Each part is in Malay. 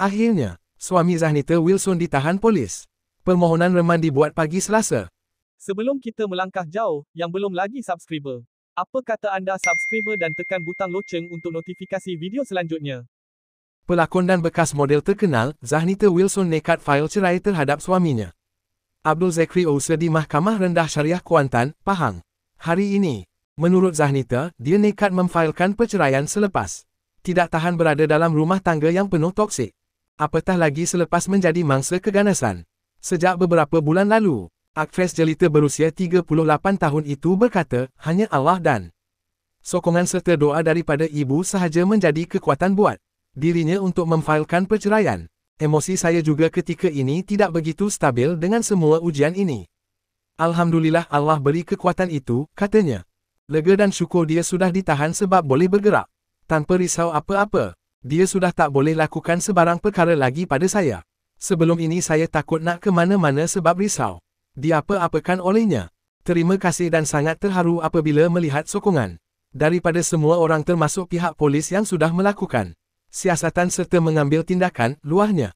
Akhirnya, suami Zahnita Wilson ditahan polis. Permohonan reman dibuat pagi Selasa. Sebelum kita melangkah jauh, yang belum lagi subscriber. Apa kata anda subscriber dan tekan butang loceng untuk notifikasi video selanjutnya? Pelakon dan bekas model terkenal, Zahnita Wilson nekat fail cerai terhadap suaminya. Abdul Zekri Ousa di Mahkamah Rendah Syariah Kuantan, Pahang. Hari ini, menurut Zahnita, dia nekat memfailkan perceraian selepas. Tidak tahan berada dalam rumah tangga yang penuh toksik. Apatah lagi selepas menjadi mangsa keganasan. Sejak beberapa bulan lalu, Akfes jelita berusia 38 tahun itu berkata, hanya Allah dan sokongan serta doa daripada ibu sahaja menjadi kekuatan buat dirinya untuk memfailkan perceraian. Emosi saya juga ketika ini tidak begitu stabil dengan semua ujian ini. Alhamdulillah Allah beri kekuatan itu, katanya. Lega dan syukur dia sudah ditahan sebab boleh bergerak. Tanpa risau apa-apa dia sudah tak boleh lakukan sebarang perkara lagi pada saya. Sebelum ini saya takut nak ke mana-mana sebab risau. apa-apa apakan olehnya. Terima kasih dan sangat terharu apabila melihat sokongan. Daripada semua orang termasuk pihak polis yang sudah melakukan siasatan serta mengambil tindakan, luahnya.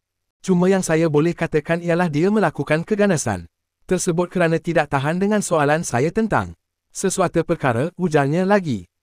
Cuma yang saya boleh katakan ialah dia melakukan keganasan. Tersebut kerana tidak tahan dengan soalan saya tentang sesuatu perkara, ujarnya lagi.